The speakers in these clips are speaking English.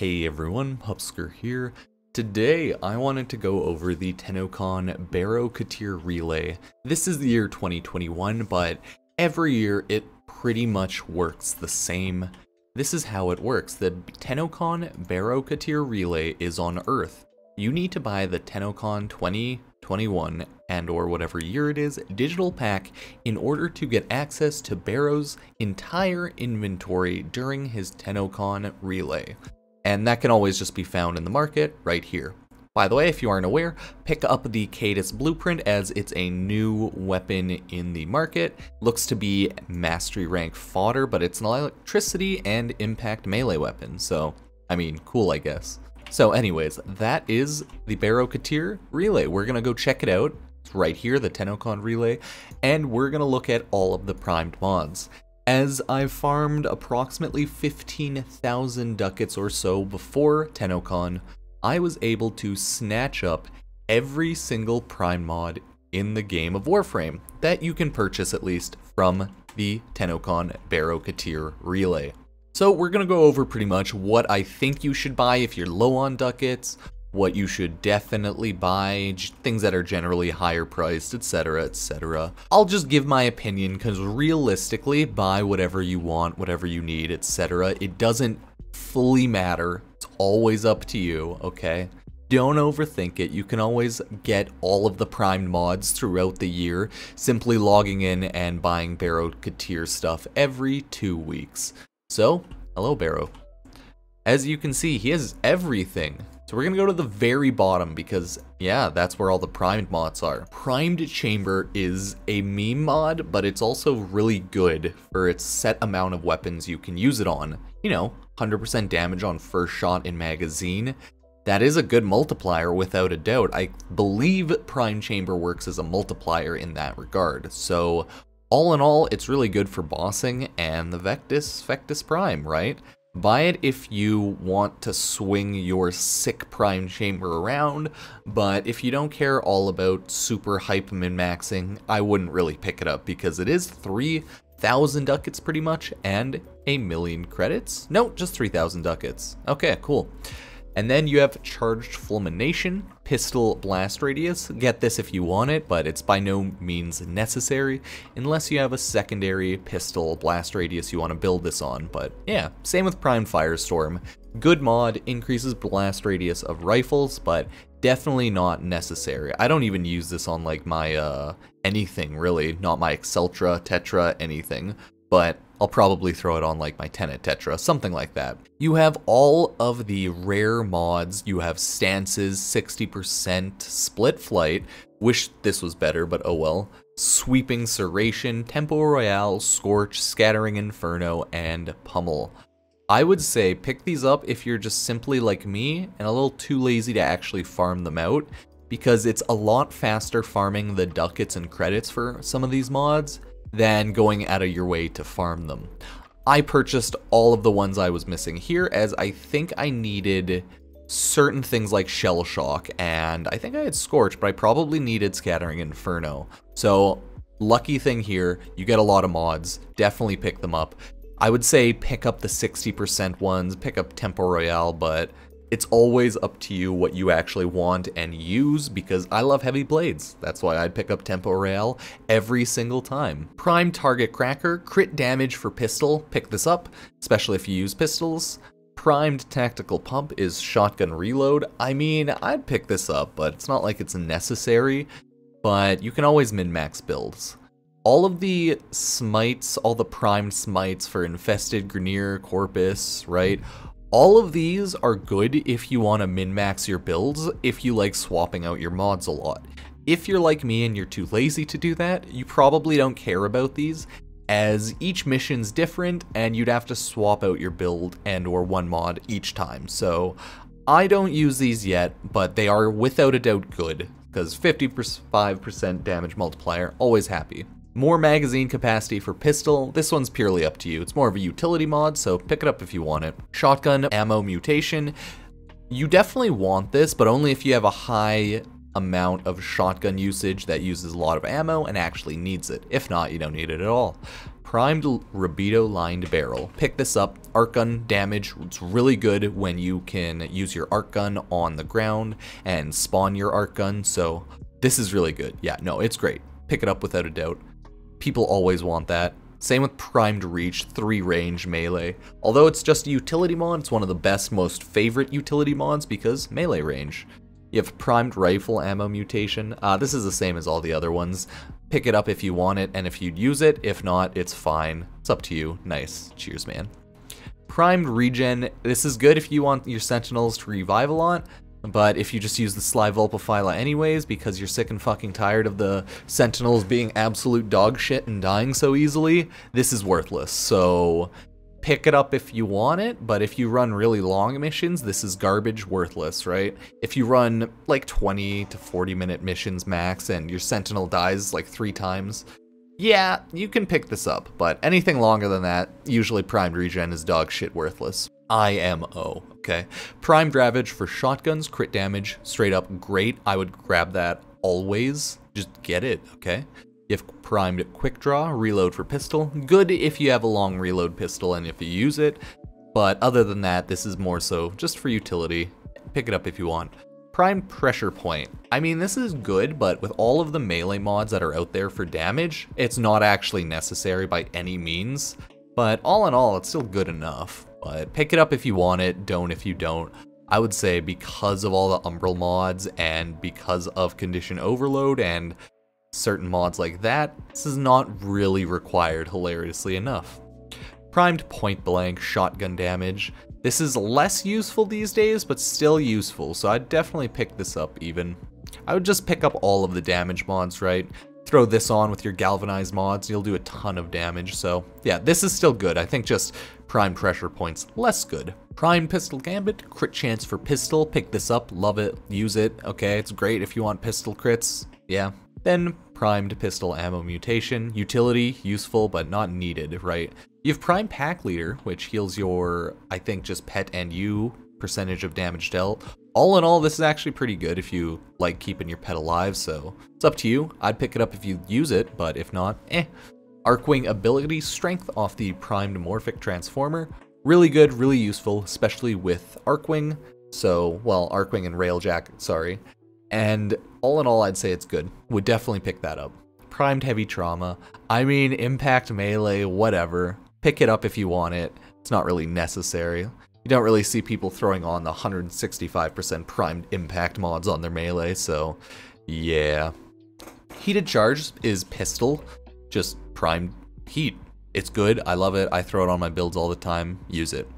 Hey everyone, Hupsker here. Today I wanted to go over the Tenocon Barrow Katir Relay. This is the year 2021, but every year it pretty much works the same. This is how it works. The Tenocon Barrow Katir Relay is on Earth. You need to buy the Tenocon 2021 and or whatever year it is digital pack in order to get access to Barrow's entire inventory during his Tenocon Relay. And that can always just be found in the market right here. By the way, if you aren't aware, pick up the Cadus Blueprint as it's a new weapon in the market. Looks to be mastery rank fodder, but it's an electricity and impact melee weapon, so, I mean, cool I guess. So anyways, that is the Barrow Katir Relay. We're gonna go check it out. It's right here, the Tenocon Relay, and we're gonna look at all of the primed mods as I farmed approximately 15,000 ducats or so before TennoCon, I was able to snatch up every single Prime mod in the game of Warframe that you can purchase at least from the TennoCon Barrocateer Relay. So we're going to go over pretty much what I think you should buy if you're low on ducats, what you should definitely buy, things that are generally higher priced, etc., etc. I'll just give my opinion because realistically, buy whatever you want, whatever you need, etc. It doesn't fully matter. It's always up to you, okay? Don't overthink it. You can always get all of the primed mods throughout the year, simply logging in and buying Barrow Katir stuff every two weeks. So, hello Barrow. As you can see, he has everything. So we're gonna go to the very bottom because, yeah, that's where all the primed mods are. Primed Chamber is a meme mod, but it's also really good for its set amount of weapons you can use it on. You know, 100% damage on first shot in magazine. That is a good multiplier without a doubt. I believe Prime Chamber works as a multiplier in that regard. So all in all, it's really good for bossing and the Vectis, Vectis Prime, right? Buy it if you want to swing your sick prime chamber around, but if you don't care all about super hype min-maxing, I wouldn't really pick it up because it is 3,000 ducats pretty much and a million credits? No, just 3,000 ducats. Okay, cool. And then you have Charged Fulmination, Pistol Blast Radius. Get this if you want it, but it's by no means necessary, unless you have a secondary Pistol Blast Radius you want to build this on. But yeah, same with Prime Firestorm. Good mod, increases blast radius of rifles, but definitely not necessary. I don't even use this on like my, uh, anything really, not my Exceltra, Tetra, anything. But I'll probably throw it on like my Tenet Tetra, something like that. You have all of the rare mods, you have stances, 60%, split flight, wish this was better, but oh well, sweeping serration, tempo royale, scorch, scattering inferno, and pummel. I would say pick these up if you're just simply like me and a little too lazy to actually farm them out because it's a lot faster farming the ducats and credits for some of these mods than going out of your way to farm them. I purchased all of the ones I was missing here as I think I needed certain things like Shell Shock and I think I had Scorch, but I probably needed Scattering Inferno. So lucky thing here, you get a lot of mods, definitely pick them up. I would say pick up the 60% ones, pick up Tempo Royale, but it's always up to you what you actually want and use because I love heavy blades. That's why I'd pick up Tempo Rail every single time. Prime target cracker, crit damage for pistol, pick this up, especially if you use pistols. Primed tactical pump is shotgun reload. I mean, I'd pick this up, but it's not like it's necessary, but you can always min-max builds. All of the smites, all the primed smites for Infested, Grenier, Corpus, right? All of these are good if you want to min-max your builds, if you like swapping out your mods a lot. If you're like me and you're too lazy to do that, you probably don't care about these, as each mission's different and you'd have to swap out your build and or one mod each time, so I don't use these yet, but they are without a doubt good, because 55% damage multiplier, always happy. More magazine capacity for pistol, this one's purely up to you. It's more of a utility mod, so pick it up if you want it. Shotgun ammo mutation, you definitely want this, but only if you have a high amount of shotgun usage that uses a lot of ammo and actually needs it. If not, you don't need it at all. Primed Rubido Lined Barrel. Pick this up. Arc Gun damage. It's really good when you can use your arc gun on the ground and spawn your arc gun, so this is really good. Yeah, no, it's great. Pick it up without a doubt. People always want that. Same with Primed Reach, 3 range melee. Although it's just a utility mod, it's one of the best, most favorite utility mods because melee range. You have Primed Rifle Ammo Mutation. Uh, this is the same as all the other ones. Pick it up if you want it and if you'd use it. If not, it's fine. It's up to you. Nice. Cheers, man. Primed Regen. This is good if you want your Sentinels to revive a lot, but if you just use the Sly Vulpifila anyways, because you're sick and fucking tired of the Sentinels being absolute dog shit and dying so easily, this is worthless. So pick it up if you want it, but if you run really long missions, this is garbage worthless, right? If you run like 20 to 40 minute missions max and your Sentinel dies like three times, yeah, you can pick this up, but anything longer than that, usually primed regen is dog shit worthless. IMO, okay? Primed Ravage for shotguns, crit damage, straight up great. I would grab that always. Just get it, okay? if primed quick draw, reload for pistol. Good if you have a long reload pistol and if you use it, but other than that, this is more so just for utility. Pick it up if you want. Prime pressure point. I mean, this is good, but with all of the melee mods that are out there for damage, it's not actually necessary by any means. But all in all, it's still good enough but pick it up if you want it, don't if you don't. I would say because of all the Umbral mods and because of Condition Overload and certain mods like that, this is not really required hilariously enough. Primed point blank shotgun damage. This is less useful these days, but still useful, so I'd definitely pick this up even. I would just pick up all of the damage mods, right? throw this on with your galvanized mods, you'll do a ton of damage. So yeah, this is still good. I think just prime pressure points less good. Prime Pistol Gambit, crit chance for pistol. Pick this up, love it, use it. Okay, it's great if you want pistol crits. Yeah. Then primed pistol ammo mutation. Utility, useful but not needed, right? You have prime pack leader, which heals your, I think, just pet and you percentage of damage dealt all in all, this is actually pretty good if you like keeping your pet alive, so it's up to you. I'd pick it up if you use it, but if not, eh. Arcwing ability strength off the primed morphic transformer. Really good, really useful, especially with Arcwing. So, well, Arcwing and Railjack, sorry. And all in all, I'd say it's good. Would definitely pick that up. Primed heavy trauma. I mean, impact melee, whatever. Pick it up if you want it. It's not really necessary you don't really see people throwing on the 165% primed impact mods on their melee, so yeah. Heated Charge is pistol, just primed heat. It's good, I love it, I throw it on my builds all the time, use it.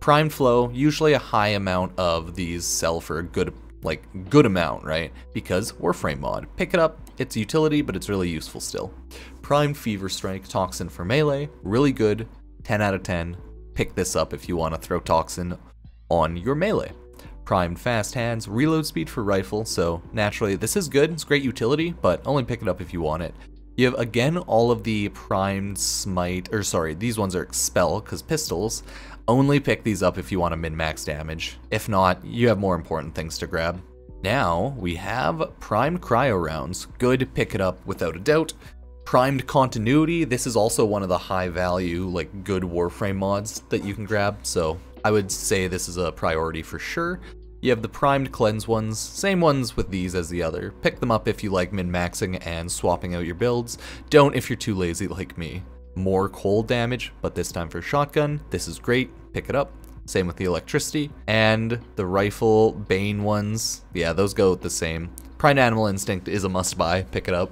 Primed Flow, usually a high amount of these sell for a good like good amount, right? Because Warframe mod. Pick it up, it's utility, but it's really useful still. Prime Fever Strike, Toxin for melee, really good, 10 out of 10, pick this up if you want to throw Toxin on your melee. Primed fast hands, reload speed for rifle, so naturally this is good, it's great utility, but only pick it up if you want it. You have again all of the primed smite, or sorry, these ones are expel because pistols. Only pick these up if you want to min max damage. If not, you have more important things to grab. Now we have primed cryo rounds. Good pick it up without a doubt primed continuity. This is also one of the high value, like good Warframe mods that you can grab. So I would say this is a priority for sure. You have the primed cleanse ones, same ones with these as the other. Pick them up if you like min-maxing and swapping out your builds. Don't if you're too lazy like me. More cold damage, but this time for shotgun. This is great, pick it up. Same with the electricity. And the rifle, Bane ones, yeah, those go the same. Primed Animal Instinct is a must-buy, pick it up.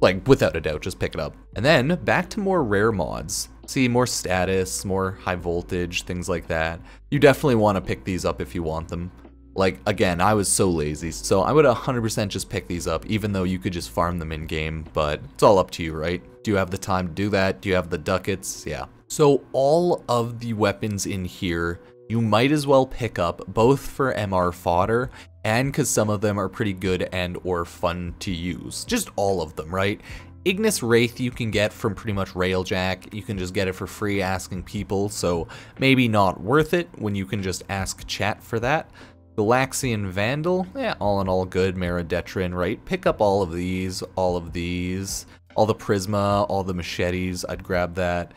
Like, without a doubt, just pick it up. And then back to more rare mods. See, more status, more high voltage, things like that. You definitely want to pick these up if you want them. Like, again, I was so lazy, so I would 100% just pick these up, even though you could just farm them in-game, but it's all up to you, right? Do you have the time to do that? Do you have the ducats? Yeah. So all of the weapons in here, you might as well pick up both for MR fodder and because some of them are pretty good and or fun to use. Just all of them, right? Ignis Wraith you can get from pretty much Railjack. You can just get it for free asking people, so maybe not worth it when you can just ask chat for that. Galaxian Vandal, yeah, all in all good. Maradetran, right? Pick up all of these, all of these. All the Prisma, all the machetes, I'd grab that.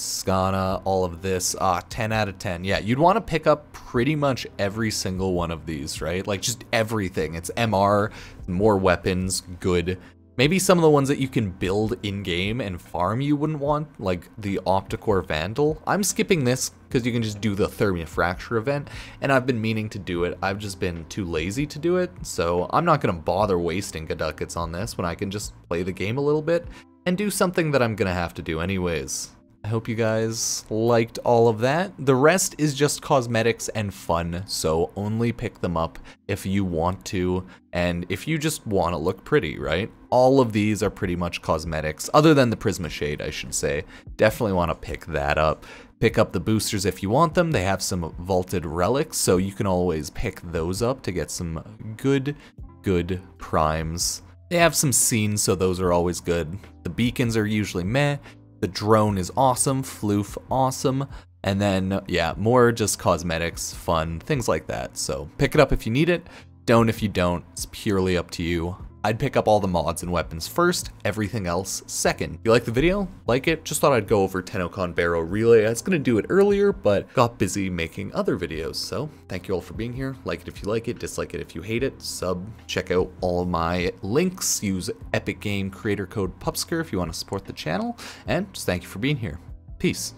Skana, all of this. Ah, 10 out of 10. Yeah, you'd want to pick up pretty much every single one of these, right? Like just everything. It's MR, more weapons, good. Maybe some of the ones that you can build in-game and farm you wouldn't want, like the Opticore Vandal. I'm skipping this because you can just do the Thermia Fracture event, and I've been meaning to do it. I've just been too lazy to do it, so I'm not going to bother wasting Gaduckets on this when I can just play the game a little bit and do something that I'm going to have to do anyways. I hope you guys liked all of that. The rest is just cosmetics and fun, so only pick them up if you want to and if you just want to look pretty, right? All of these are pretty much cosmetics, other than the Prisma Shade, I should say. Definitely want to pick that up. Pick up the boosters if you want them. They have some vaulted relics, so you can always pick those up to get some good, good primes. They have some scenes, so those are always good. The beacons are usually meh, the drone is awesome, floof awesome, and then yeah, more just cosmetics, fun, things like that. So pick it up if you need it, don't if you don't, it's purely up to you. I'd pick up all the mods and weapons first, everything else second. You like the video? Like it? Just thought I'd go over Tenocon Barrow Relay. I was gonna do it earlier, but got busy making other videos. So thank you all for being here. Like it if you like it, dislike it if you hate it, sub, check out all my links, use Epic Game creator code PUPSCR if you wanna support the channel, and just thank you for being here. Peace.